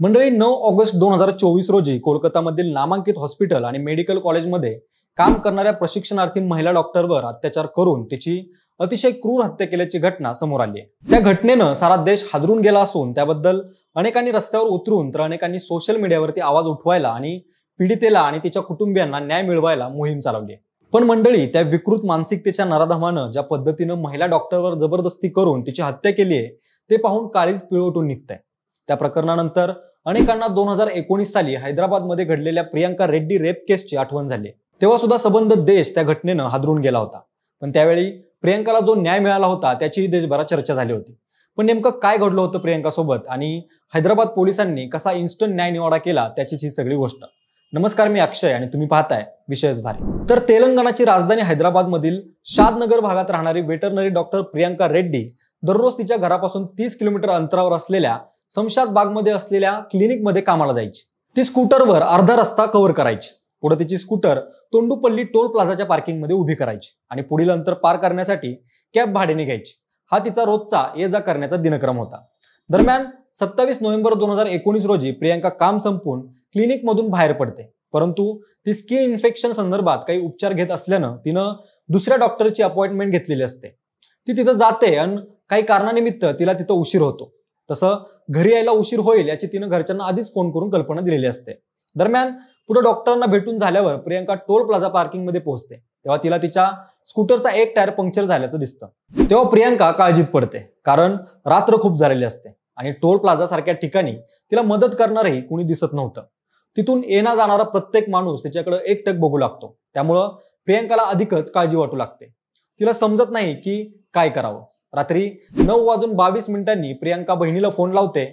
मंडळी नऊ ऑगस्ट दोन हजार चोवीस रोजी कोलकातामधील नामांकित हॉस्पिटल आणि मेडिकल कॉलेजमध्ये काम करणाऱ्या प्रशिक्षणार्थी महिला डॉक्टरवर अत्याचार करून तिची अतिशय क्रूर हत्या केल्याची घटना समोर आली आहे त्या घटनेनं सारा देश हादरून गेला असून त्याबद्दल अनेकांनी रस्त्यावर उतरून तर अनेकांनी सोशल मीडियावरती आवाज उठवायला आणि पीडितेला आणि तिच्या कुटुंबियांना न्याय मिळवायला मोहीम चालवली पण मंडळी त्या विकृत मानसिकतेच्या नराधमानं ज्या पद्धतीनं महिला डॉक्टरवर जबरदस्ती करून तिची हत्या केली आहे ते पाहून काळीच पिळवटून निघत आहे त्या प्रकरणानंतर अनेकांना दोन हजार एकोणीस साली हैदराबादमध्ये घडलेल्या प्रियांका रेड्डी रेप केसची आठवण झाली तेव्हा सुद्धा संबंध देश त्या घटनेनं हादरून गेला होता पण त्यावेळी प्रियांकाला जो न्याय मिळाला होता त्याचीही देशभरात चर्चा झाली होती पण नेमकं काय घडलं होतं प्रियंकासोबत आणि हैदराबाद पोलिसांनी कसा इन्स्टंट न्याय निवाडा केला त्याचीच ही सगळी गोष्ट नमस्कार मी अक्षय आणि तुम्ही पाहताय विशेष भारी तर तेलंगणाची राजधानी हैदराबादमधील शादनगर भागात राहणारी वेटरनरी डॉक्टर प्रियांका रेड्डी दररोज तिच्या घरापासून तीस किलोमीटर अंतरावर असलेल्या बाग बागमध्ये असलेल्या क्लिनिक मध्ये कामाला जायची ती स्कूटरवर अर्धा रस्ता कव्हर करायची पुढे तिची स्कूटर तोंडुपल्ली टोल प्लाझाच्या मध्ये उभी करायची आणि पुढील अंतर पार करण्यासाठी कॅब भाड्याने घ्यायची हा तिचा रोजचा ये जा करण्याचा दिनक्रम होता दरम्यान सत्तावीस नोव्हेंबर दोन हजार एकोणीस रोजी प्रियांका काम संपून क्लिनिक मधून बाहेर पडते परंतु ती स्किन इन्फेक्शन संदर्भात काही उपचार घेत असल्यानं तिनं दुसऱ्या डॉक्टरची अपॉइंटमेंट घेतलेली असते ती तिथं जाते आणि काही कारणानिमित्त तिला तिथं उशीर होतो तसं घरी यायला उशीर होईल याची तिनं घरच्यांना आधीच फोन करून कल्पना दिलेली असते दरम्यान पुढे डॉक्टरांना भेटून झाल्यावर प्रियंका टोल प्लाझा पार्किंग मध्ये पोहोचते तेव्हा तिला तिच्या स्कूटरचा एक टायर पंक्चर झाल्याचं दिसतं तेव्हा प्रियंका काळजीत पडते कारण रात्र खूप झालेली असते आणि टोल प्लाझा सारख्या ठिकाणी तिला मदत करणारही कुणी दिसत नव्हतं तिथून येणा जाणारा प्रत्येक माणूस तिच्याकडे एकटक बघू लागतो त्यामुळं प्रियंकाला अधिकच काळजी वाटू लागते तिला समजत नाही की काय करावं रात्री नऊ वाजून बावीस मिनिटांनी प्रियांका बहिणीला फोन लावते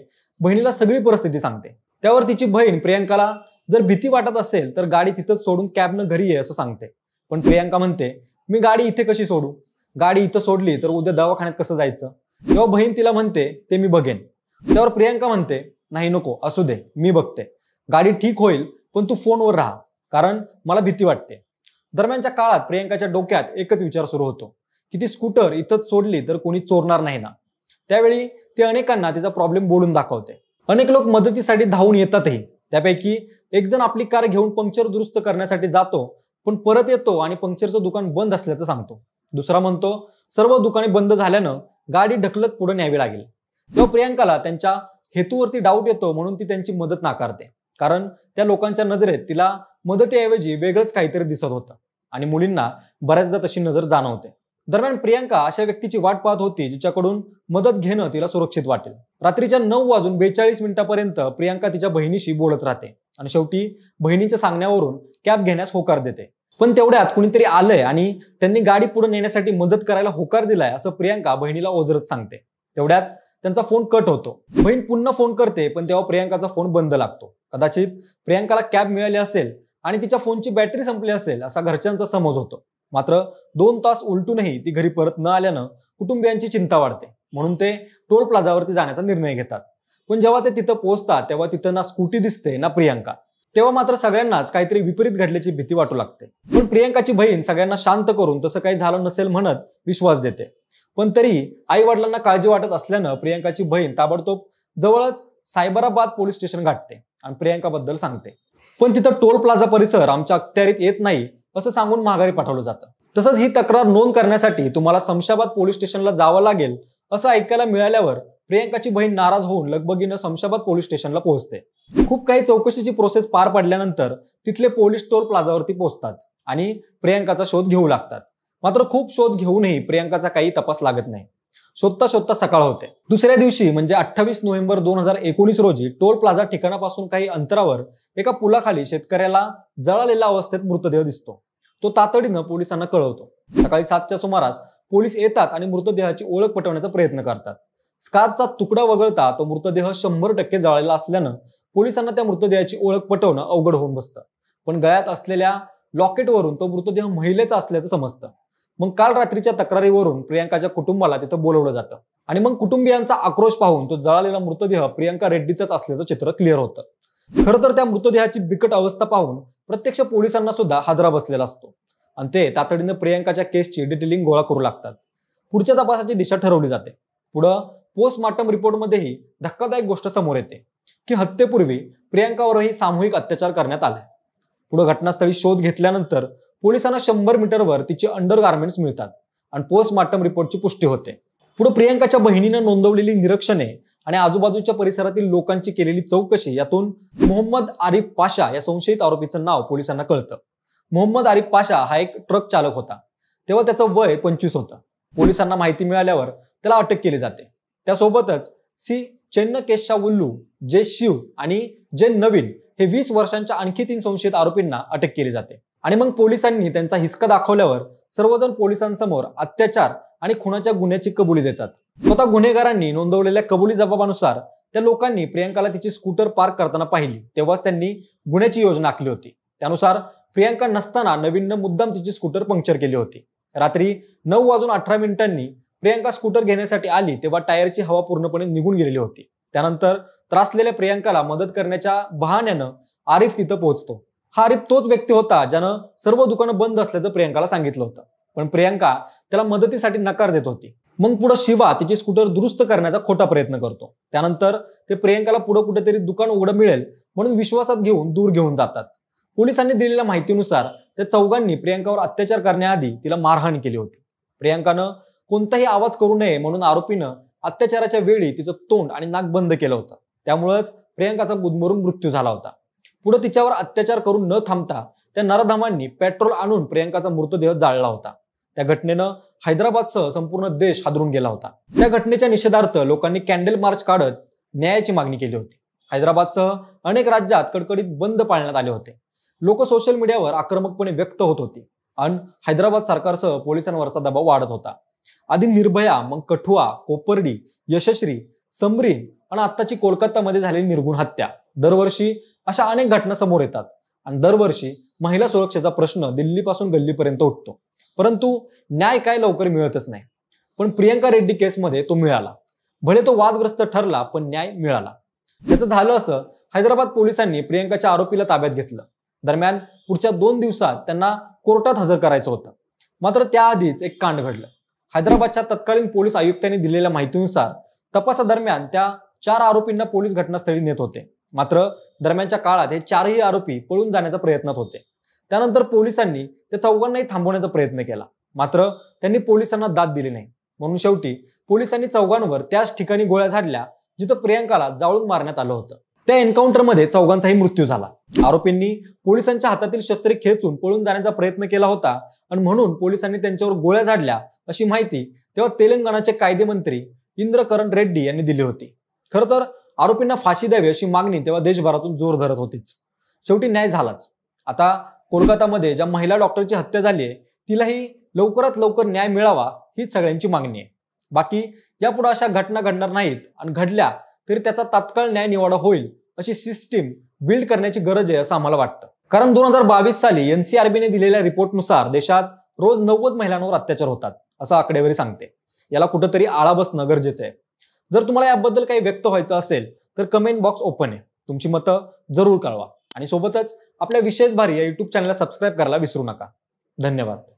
बहिणीला सगळी परिस्थिती सांगते त्यावर तिची बहीण प्रियांकाला जर भीती वाटत असेल तर गाडी तिथंच सोडून कॅबनं घरी ये असं सांगते पण प्रियांका म्हणते मी गाडी इथे कशी सोडू गाडी इथं सोडली तर उद्या दवाखान्यात कसं जायचं तेव्हा बहीण तिला म्हणते ते मी बघेन त्यावर प्रियांका म्हणते नाही नको असू दे मी बघते गाडी ठीक होईल पण तू फोनवर राहा कारण मला भीती वाटते दरम्यानच्या काळात प्रियांकाच्या डोक्यात एकच विचार सुरू होतो की ती स्कूटर इथं सोडली तर कोणी चोरणार नाही ना त्यावेळी ते अनेकांना तिचा प्रॉब्लेम बोलून दाखवते अनेक लोक मदतीसाठी धावून येतातही त्यापैकी एक जण आपली कार घेऊन पंक्चर दुरुस्त करण्यासाठी जातो पण परत येतो आणि पंक्चरचं दुकान बंद असल्याचं सांगतो दुसरा म्हणतो सर्व दुकाने बंद झाल्यानं गाडी ढकलत पुढे न्यावी लागेल तेव्हा प्रियांकाला त्यांच्या हेतूवरती डाऊट येतो म्हणून ती त्यांची मदत नाकारते कारण त्या लोकांच्या नजरेत तिला मदतीऐवजी वेगळंच काहीतरी दिसत होतं आणि मुलींना बऱ्याचदा तशी नजर जाणवते दरम्यान प्रियांका अशा व्यक्तीची वाट पाहत होती जिच्याकडून मदत घेणं तिला सुरक्षित वाटेल रात्रीच्या नऊ वाजून बेचाळीस मिनिटापर्यंत प्रियांका तिच्या बहिणीशी बोलत राहते आणि शेवटी बहिणीच्या सांगण्यावरून कॅब घेण्यास होकार देते पण तेवढ्यात कुणीतरी आलंय आणि त्यांनी गाडी पुढे नेण्यासाठी मदत करायला होकार दिलाय असं प्रियांका बहिणीला ओझरत सांगते तेवढ्यात त्यांचा फोन कट होतो बहीण पुन्हा फोन करते पण तेव्हा प्रियांकाचा फोन बंद लागतो कदाचित प्रियांकाला कॅब मिळाली असेल आणि तिच्या फोनची बॅटरी संपली असेल असा घरच्यांचा समज होतो मात्र दोन तास उलटूनही ती घरी परत न आल्यानं कुटुंबियांची चिंता वाढते म्हणून ते टोल प्लाझावरती जाण्याचा निर्णय घेतात पण जेव्हा ते तिथं पोहोचतात तेव्हा तिथं ना स्कूटी दिसते ना प्रियांका तेव्हा मात्र सगळ्यांनाच काहीतरी विपरीत घडल्याची भीती वाटू लागते पण प्रियांकाची बहीण सगळ्यांना शांत करून तसं काही झालं नसेल म्हणत विश्वास देते पण तरी आई वडिलांना काळजी वाटत असल्यानं प्रियांकाची बहीण ताबडतोब जवळच सायबराबाद पोलीस स्टेशन गाठते आणि प्रियांकाबद्दल सांगते पण तिथं टोल प्लाझा परिसर आमच्या अखत्यारीत येत नाही असं सांगून माघारी पाठवलं जातं तसंच ही तक्रार नोंद करण्यासाठी तुम्हाला शमशाबाद पोलीस स्टेशनला जावं लागेल असं ऐकायला मिळाल्यावर प्रियंकाची बहीण नाराज होऊन लगबगीनं शमशाबाद पोलीस स्टेशनला पोहोचते खूप काही चौकशीची प्रोसेस पार पडल्यानंतर तिथले पोलीस टोल प्लाझावरती पोहोचतात आणि प्रियंकाचा शोध घेऊ लागतात मात्र खूप शोध घेऊनही प्रियंकाचा काही तपास लागत नाही शोधता शोधता सकाळ होते दुसऱ्या दिवशी म्हणजे अठ्ठावीस नोव्हेंबर दोन हजार एकोणीस रोजी टोल प्लाझा ठिकाणापासून काही अंतरावर एका पुलाखाली शेतकऱ्याला जळालेल्या अवस्थेत मृतदेह दिसतो तो तातडीनं पोलिसांना कळवतो सकाळी सातच्या सुमारास पोलीस येतात आणि मृतदेहाची ओळख पटवण्याचा प्रयत्न करतात स्कार्फचा तुकडा वगळता तो मृतदेह शंभर टक्के जाळलेला असल्यानं पोलिसांना त्या मृतदेहाची ओळख पटवणं अवघड होऊन बसतं पण गळ्यात असलेल्या लॉकेटवरून तो मृतदेह महिलेचा असल्याचं समजतं मग काल रात्रीच्या तक्रारीवरून प्रियांकाच्या कुटुंबाला तिथं बोलवलं जातं आणि मग कुटुंबियांचा आक्रोश पाहून तो जळालेला मृतदेह प्रियांका रेड्डीचाच असल्याचं चित्र क्लिअर होतं खरं तर त्या मृतदेहाची बिकट अवस्था पाहून प्रत्यक्ष पोलिसांना सुद्धा हादरा बसलेला असतो आणि ते तातडीने प्रियांकाच्या केसची डिटेलिंग गोळा करू लागतात पुढच्या तपासाची दिशा ठरवली जाते पुढं पोस्टमार्टम रिपोर्टमध्येही धक्कादायक गोष्ट समोर येते की हत्येपूर्वी प्रियांकावरही सामूहिक अत्याचार करण्यात आला पुढे घटनास्थळी शोध घेतल्यानंतर पोलिसांना शंभर मीटरवर तिचे अंडर गार्मेंट्स मिळतात आणि पोस्टमार्टम रिपोर्टची पुष्टी होते पुढे प्रियांकाच्या बहिणीनं नोंदवलेली निरीक्षणे आणि आजूबाजूच्या परिसरातील लोकांची केलेली चौकशी यातून मोहम्मद आरिफ पाशा या संशयित आरोपीचं नाव पोलिसांना कळतं मोहम्मद आरिफ पाशा हा एक ट्रक चालक होता तेव्हा त्याचं वय पंचवीस होतं पोलिसांना माहिती मिळाल्यावर त्याला अटक केली जाते त्यासोबतच सी केशा उल्लू जे शिव आणि जे नवीन हे वीस वर्षांच्या आणखी तीन संशयित आरोपींना अटक केली जाते आणि मग पोलिसांनी त्यांचा हिसका दाखवल्यावर सर्वजण पोलिसांसमोर अत्याचार आणि खुनाच्या गुन्ह्याची कबुली देतात स्वतः गुन्हेगारांनी नोंदवलेल्या कबुली जबाबानुसार त्या लोकांनी प्रियांकाला तिची स्कूटर पार्क करताना पाहिली तेव्हाच त्यांनी गुन्ह्याची योजना आखली होती त्यानुसार प्रियांका नसताना नवीन मुद्दाम तिची स्कूटर पंक्चर केली होती रात्री नऊ वाजून अठरा मिनिटांनी प्रियांका स्कूटर घेण्यासाठी आली तेव्हा टायरची हवा पूर्णपणे निघून गेलेली होती त्यानंतर त्रासलेल्या प्रियांकाला मदत करण्याच्या बहाण्यानं आरिफ तिथं पोहोचतो हा आरिफ तोच व्यक्ती होता ज्यानं सर्व दुकानं बंद असल्याचं प्रियांकाला सांगितलं होतं पण प्रियांका त्याला मदतीसाठी नकार देत होती मग पुढं शिवा तिची स्कूटर दुरुस्त करण्याचा खोटा प्रयत्न करतो त्यानंतर ते प्रियंकाला पुढे कुठेतरी दुकान उघडं मिळेल म्हणून विश्वासात घेऊन दूर घेऊन जातात पोलिसांनी दिलेल्या माहितीनुसार त्या चौघांनी प्रियंकावर अत्याचार करण्याआधी तिला मारहाण केली होती प्रियंकानं कोणताही आवाज करू नये म्हणून आरोपीनं अत्याचाराच्या वेळी तिचं तोंड आणि नाक बंद केलं होतं त्यामुळेच प्रियंकाचा गुदमरून मृत्यू झाला होता पुढे तिच्यावर अत्याचार करून न थांबता त्या नरधामांनी पेट्रोल आणून प्रियंकाचा मृतदेह जाळला होता त्या घटनेनं हैदराबादसह संपूर्ण देश हादरून गेला होता त्या घटनेच्या निषेधार्थ लोकांनी कॅन्डल मार्च काढत न्यायाची मागणी केली होती हैदराबादसह अनेक राज्यात कडकडीत बंद पाळण्यात आले होते लोक सोशल मीडियावर आक्रमकपणे व्यक्त होत होते आणि हैदराबाद सरकारसह पोलिसांवरचा दबाव वाढत होता आधी निर्भया मग कठुआ कोपर्डी यशश्री समरीन आणि आत्ताची कोलकातामध्ये झालेली निर्गुण हत्या दरवर्षी अशा अनेक घटना समोर येतात आणि दरवर्षी महिला सुरक्षेचा प्रश्न दिल्लीपासून गल्लीपर्यंत उठतो परंतु न्याय काय लवकर मिळतच नाही पण प्रियंका रेड्डी केसमध्ये तो मिळाला भले तो वादग्रस्त ठरला पण न्याय मिळाला त्याचं झालं असं हैदराबाद पोलिसांनी प्रियंकाच्या आरोपीला ताब्यात घेतलं दरम्यान पुढच्या दोन दिवसात त्यांना कोर्टात हजर करायचं होतं मात्र त्याआधीच एक कांड घडलं हैदराबादच्या तत्कालीन पोलीस आयुक्तांनी दिलेल्या माहितीनुसार तपासादरम्यान त्या चार आरोपींना पोलीस घटनास्थळी नेत होते मात्र दरम्यानच्या काळात हे चारही आरोपी पळून जाण्याचा प्रयत्नात होते त्यानंतर पोलिसांनी त्या चौघांनाही थांबवण्याचा प्रयत्न केला मात्र त्यांनी पोलिसांना दाद दिली नाही म्हणून शेवटी पोलिसांनी चौघांवर त्याच ठिकाणी गोळ्या झाडल्या जिथं प्रियांकाला जाळून मारण्यात आलं होतं त्या एन्काउंटरमध्ये चौघांचाही मृत्यू झाला आरोपींनी पोलिसांच्या हातातील शस्त्रे खेचून पळून जाण्याचा प्रयत्न केला होता आणि म्हणून पोलिसांनी त्यांच्यावर गोळ्या झाडल्या अशी माहिती तेव्हा तेलंगणाचे कायदे मंत्री इंद्रकरण रेड्डी यांनी दिली होती खरं तर आरोपींना फाशी द्यावी अशी मागणी तेव्हा देशभरातून जोर धरत होतीच शेवटी न्याय झालाच आता कोलकातामध्ये ज्या महिला डॉक्टरची हत्या झाली आहे तिलाही लवकरात लवकर न्याय मिळावा हीच सगळ्यांची मागणी आहे बाकी यापुढे अशा घटना घडणार नाहीत आणि घडल्या तरी त्याचा तात्काळ न्याय निवाडा होईल अशी सिस्टीम बिल्ड करण्याची गरज आहे असं आम्हाला वाटतं कारण दोन हजार बावीस साली एनसीआरबीने दिलेल्या रिपोर्टनुसार देशात रोज नव्वद महिलांवर अत्याचार होतात असं आकडेवारी सांगते याला कुठंतरी आळा बसणं गरजेचं आहे जर तुम्हाला याबद्दल काही व्यक्त व्हायचं असेल तर कमेंट बॉक्स ओपन आहे तुमची मतं जरूर कळवा आणि सोबतच आपल्या विशेष भारी या युट्यूब चॅनलला सबस्क्राईब करायला विसरू नका धन्यवाद